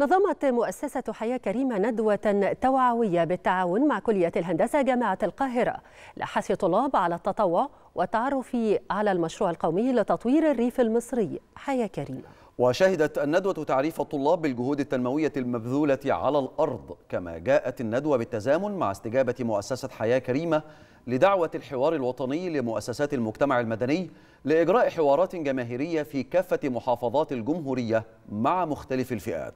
نظمت مؤسسة حياة كريمة ندوة توعوية بالتعاون مع كلية الهندسة جامعة القاهرة لحث طلاب على التطوع والتعرف على المشروع القومي لتطوير الريف المصري حياة كريمة وشهدت الندوة تعريف الطلاب بالجهود التنموية المبذولة على الأرض كما جاءت الندوة بالتزامن مع استجابة مؤسسة حياة كريمة لدعوة الحوار الوطني لمؤسسات المجتمع المدني لإجراء حوارات جماهيرية في كافة محافظات الجمهورية مع مختلف الفئات